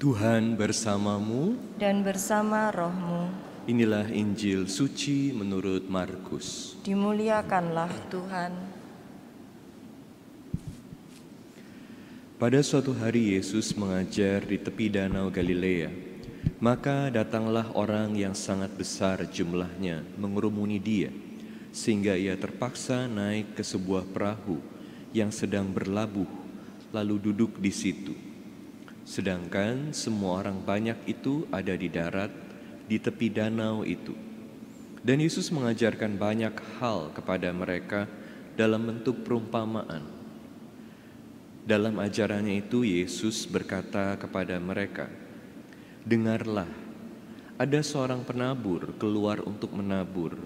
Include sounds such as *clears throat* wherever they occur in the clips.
Tuhan bersamamu dan bersama rohmu. Inilah Injil suci menurut Markus. Dimuliakanlah Tuhan. Pada suatu hari Yesus mengajar di tepi danau Galilea. Maka datanglah orang yang sangat besar jumlahnya mengerumuni dia, sehingga ia terpaksa naik ke sebuah perahu yang sedang berlabuh, lalu duduk di situ. Sedangkan semua orang banyak itu ada di darat, di tepi danau itu. Dan Yesus mengajarkan banyak hal kepada mereka dalam bentuk perumpamaan. Dalam ajarannya itu Yesus berkata kepada mereka, "Dengarlah, ada seorang penabur keluar untuk menabur.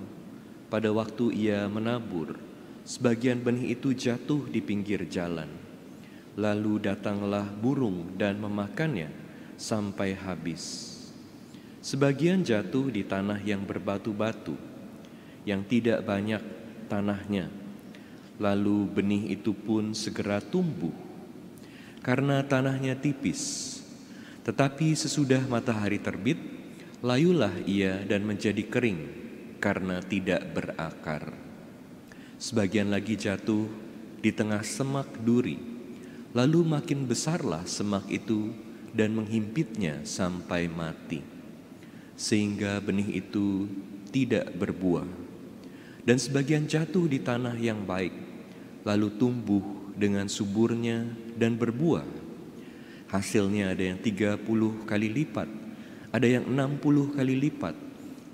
Pada waktu ia menabur, sebagian benih itu jatuh di pinggir jalan." Lalu datanglah burung dan memakannya sampai habis. Sebagian jatuh di tanah yang berbatu-batu, yang tidak banyak tanahnya. Lalu benih itu pun segera tumbuh karena tanahnya tipis. Tetapi sesudah matahari terbit, layulah ia dan menjadi kering karena tidak berakar. Sebagian lagi jatuh di tengah semak duri Lalu makin besarlah semak itu dan menghimpitnya sampai mati, sehingga benih itu tidak berbuah. Dan sebagian jatuh di tanah yang baik, lalu tumbuh dengan suburnya dan berbuah. Hasilnya ada yang 30 kali lipat, ada yang 60 kali lipat,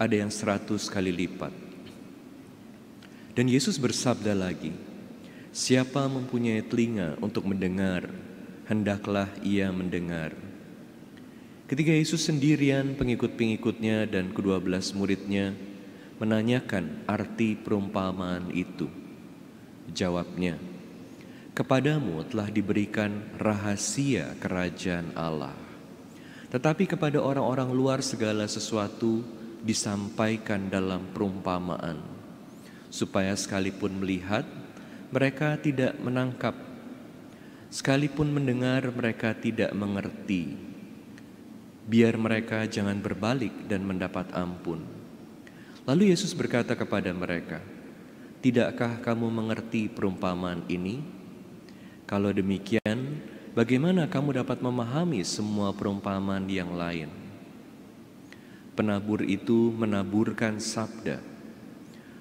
ada yang 100 kali lipat. Dan Yesus bersabda lagi, Siapa mempunyai telinga untuk mendengar, hendaklah ia mendengar. Ketika Yesus sendirian, pengikut-pengikutnya dan kedua belas muridnya menanyakan arti perumpamaan itu. Jawabnya, Kepadamu telah diberikan rahasia kerajaan Allah. Tetapi kepada orang-orang luar segala sesuatu disampaikan dalam perumpamaan. Supaya sekalipun melihat mereka tidak menangkap, sekalipun mendengar mereka tidak mengerti. Biar mereka jangan berbalik dan mendapat ampun. Lalu Yesus berkata kepada mereka, "Tidakkah kamu mengerti perumpamaan ini? Kalau demikian, bagaimana kamu dapat memahami semua perumpamaan yang lain?" Penabur itu menaburkan sabda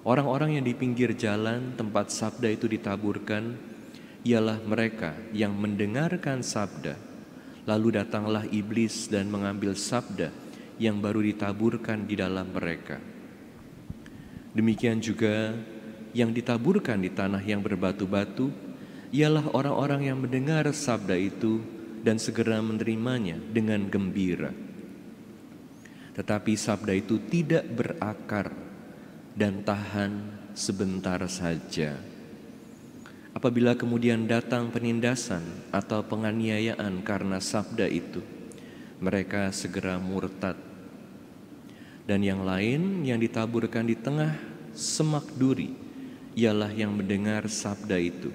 Orang-orang yang di pinggir jalan tempat sabda itu ditaburkan ialah mereka yang mendengarkan sabda. Lalu datanglah iblis dan mengambil sabda yang baru ditaburkan di dalam mereka. Demikian juga yang ditaburkan di tanah yang berbatu-batu ialah orang-orang yang mendengar sabda itu dan segera menerimanya dengan gembira. Tetapi sabda itu tidak berakar dan tahan sebentar saja. Apabila kemudian datang penindasan atau penganiayaan karena sabda itu, mereka segera murtad. Dan yang lain yang ditaburkan di tengah semak duri ialah yang mendengar sabda itu.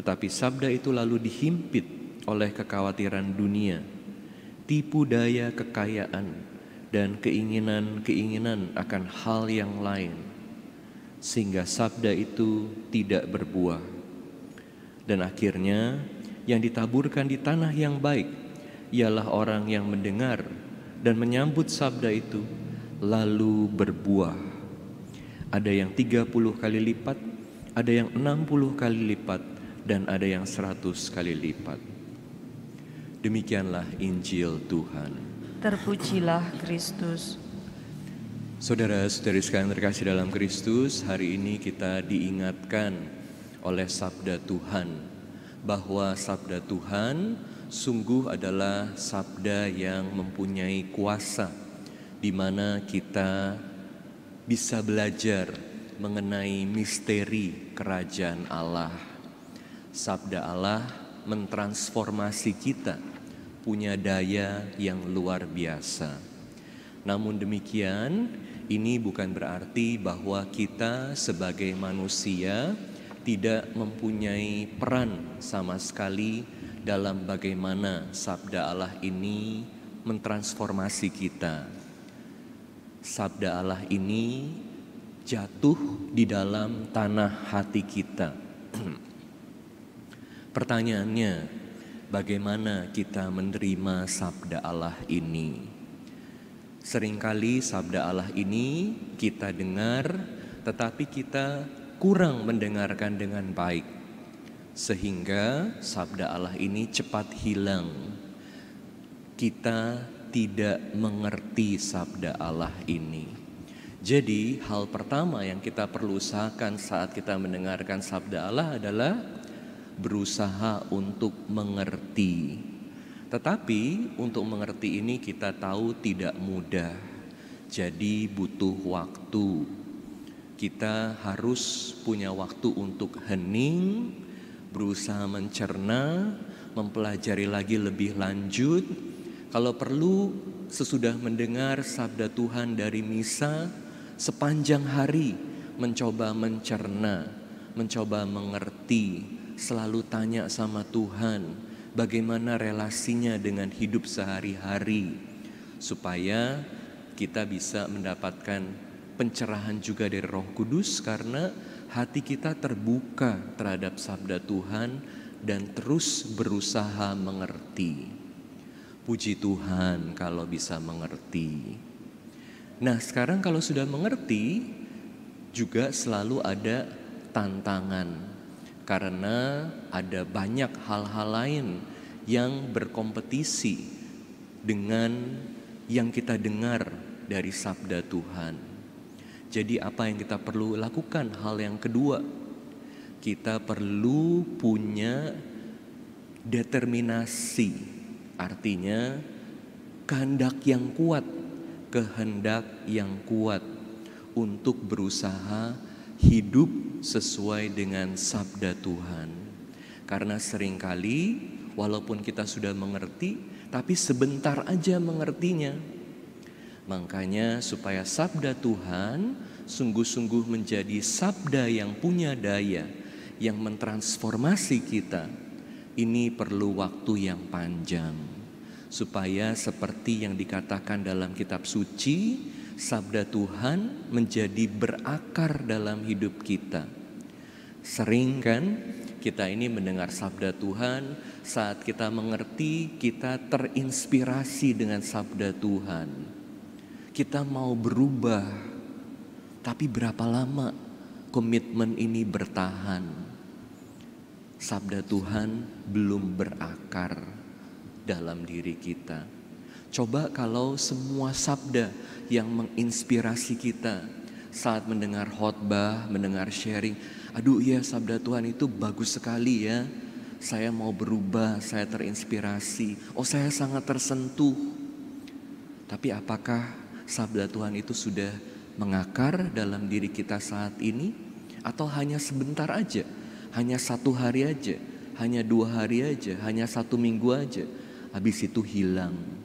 Tetapi sabda itu lalu dihimpit oleh kekhawatiran dunia, tipu daya kekayaan, dan keinginan-keinginan akan hal yang lain, sehingga sabda itu tidak berbuah. Dan akhirnya, yang ditaburkan di tanah yang baik ialah orang yang mendengar dan menyambut sabda itu, lalu berbuah. Ada yang 30 kali lipat, ada yang 60 kali lipat, dan ada yang 100 kali lipat. Demikianlah Injil Tuhan. Terpujilah Kristus. Saudara-saudari sekalian terkasih dalam Kristus, hari ini kita diingatkan oleh sabda Tuhan bahwa sabda Tuhan sungguh adalah sabda yang mempunyai kuasa di mana kita bisa belajar mengenai misteri kerajaan Allah. Sabda Allah mentransformasi kita punya daya yang luar biasa. Namun demikian, ini bukan berarti bahwa kita sebagai manusia tidak mempunyai peran sama sekali dalam bagaimana sabda Allah ini mentransformasi kita. Sabda Allah ini jatuh di dalam tanah hati kita. *clears throat* Pertanyaannya, bagaimana kita menerima sabda Allah ini. Seringkali sabda Allah ini kita dengar, tetapi kita kurang mendengarkan dengan baik, sehingga sabda Allah ini cepat hilang. Kita tidak mengerti sabda Allah ini. Jadi, hal pertama yang kita perlu usahakan saat kita mendengarkan sabda Allah adalah berusaha untuk mengerti. Tetapi untuk mengerti ini kita tahu tidak mudah. Jadi butuh waktu. Kita harus punya waktu untuk hening, berusaha mencerna, mempelajari lagi lebih lanjut. Kalau perlu sesudah mendengar sabda Tuhan dari misa sepanjang hari mencoba mencerna, mencoba mengerti selalu tanya sama Tuhan bagaimana relasinya dengan hidup sehari-hari supaya kita bisa mendapatkan pencerahan juga dari Roh Kudus karena hati kita terbuka terhadap sabda Tuhan dan terus berusaha mengerti. Puji Tuhan kalau bisa mengerti. Nah, sekarang kalau sudah mengerti juga selalu ada tantangan karena ada banyak hal-hal lain yang berkompetisi dengan yang kita dengar dari sabda Tuhan. Jadi apa yang kita perlu lakukan? Hal yang kedua, kita perlu punya determinasi. Artinya kehendak yang kuat, kehendak yang kuat untuk berusaha hidup sesuai dengan sabda Tuhan. Karena seringkali walaupun kita sudah mengerti, tapi sebentar aja mengertinya. Makanya supaya sabda Tuhan sungguh-sungguh menjadi sabda yang punya daya, yang mentransformasi kita. Ini perlu waktu yang panjang. Supaya seperti yang dikatakan dalam kitab suci, sabda Tuhan menjadi berakar dalam hidup kita. Sering kan kita ini mendengar sabda Tuhan, saat kita mengerti kita terinspirasi dengan sabda Tuhan. Kita mau berubah, tapi berapa lama komitmen ini bertahan? Sabda Tuhan belum berakar dalam diri kita Coba kalau semua sabda yang menginspirasi kita saat mendengar khotbah, mendengar sharing, aduh ya sabda Tuhan itu bagus sekali ya. Saya mau berubah, saya terinspirasi. Oh, saya sangat tersentuh. Tapi apakah sabda Tuhan itu sudah mengakar dalam diri kita saat ini atau hanya sebentar aja? Hanya satu hari aja, hanya dua hari aja, hanya satu minggu aja. Habis itu hilang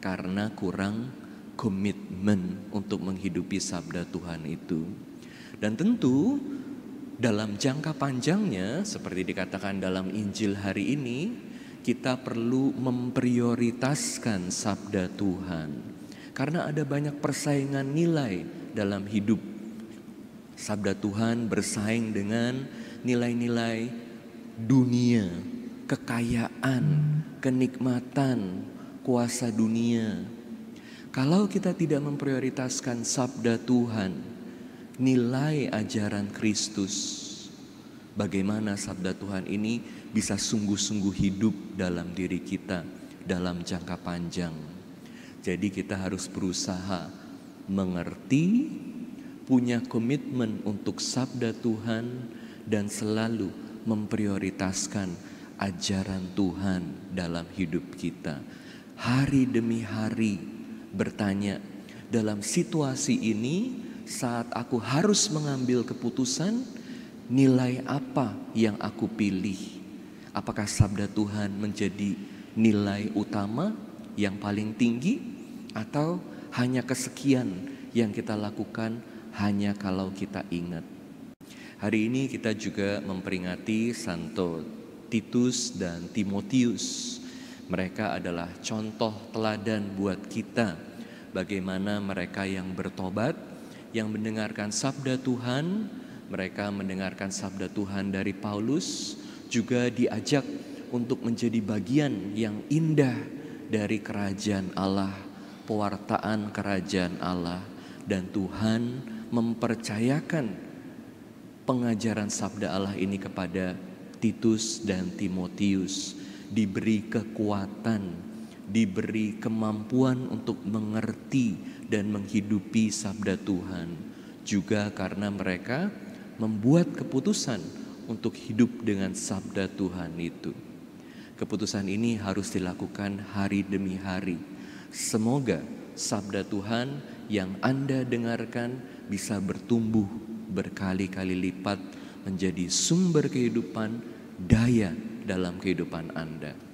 karena kurang komitmen untuk menghidupi sabda Tuhan itu. Dan tentu dalam jangka panjangnya seperti dikatakan dalam Injil hari ini kita perlu memprioritaskan sabda Tuhan. Karena ada banyak persaingan nilai dalam hidup. Sabda Tuhan bersaing dengan nilai-nilai dunia, kekayaan, kenikmatan, kuasa dunia. Kalau kita tidak memprioritaskan sabda Tuhan, nilai ajaran Kristus, bagaimana sabda Tuhan ini bisa sungguh-sungguh hidup dalam diri kita dalam jangka panjang. Jadi kita harus berusaha mengerti, punya komitmen untuk sabda Tuhan dan selalu memprioritaskan ajaran Tuhan dalam hidup kita hari demi hari bertanya, dalam situasi ini saat aku harus mengambil keputusan, nilai apa yang aku pilih? Apakah sabda Tuhan menjadi nilai utama yang paling tinggi atau hanya kesekian yang kita lakukan hanya kalau kita ingat? Hari ini kita juga memperingati Santo Titus dan Timotius. Mereka adalah contoh teladan buat kita bagaimana mereka yang bertobat, yang mendengarkan sabda Tuhan, mereka mendengarkan sabda Tuhan dari Paulus juga diajak untuk menjadi bagian yang indah dari kerajaan Allah, pewartaan kerajaan Allah dan Tuhan mempercayakan pengajaran sabda Allah ini kepada Titus dan Timotius diberi kekuatan, diberi kemampuan untuk mengerti dan menghidupi sabda Tuhan. Juga karena mereka membuat keputusan untuk hidup dengan sabda Tuhan itu. Keputusan ini harus dilakukan hari demi hari. Semoga sabda Tuhan yang Anda dengarkan bisa bertumbuh berkali-kali lipat menjadi sumber kehidupan, daya, dalam kehidupan Anda.